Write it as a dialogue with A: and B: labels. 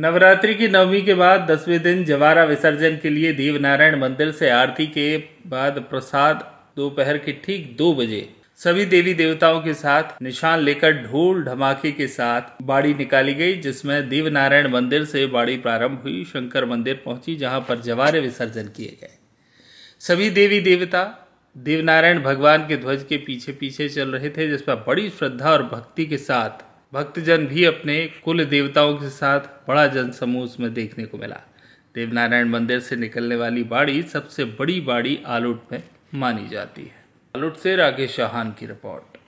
A: नवरात्रि की नवमी के बाद दसवें दिन जवारा विसर्जन के लिए देवनारायण मंदिर से आरती के बाद प्रसाद दोपहर के ठीक दो बजे सभी देवी देवताओं के साथ निशान लेकर ढोल ढमाके के साथ बाड़ी निकाली गई जिसमें देवनारायण मंदिर से बाड़ी प्रारंभ हुई शंकर मंदिर पहुंची जहां पर जवारे विसर्जन किए गए सभी देवी देवता देवनारायण भगवान के ध्वज के पीछे पीछे चल रहे थे जिस पर बड़ी श्रद्धा और भक्ति के साथ भक्तजन भी अपने कुल देवताओं के साथ बड़ा जनसमूह उसमें देखने को मिला देवनारायण मंदिर से निकलने वाली बाड़ी सबसे बड़ी बाड़ी आलोट में मानी जाती है आलोट से राकेश चौहान की रिपोर्ट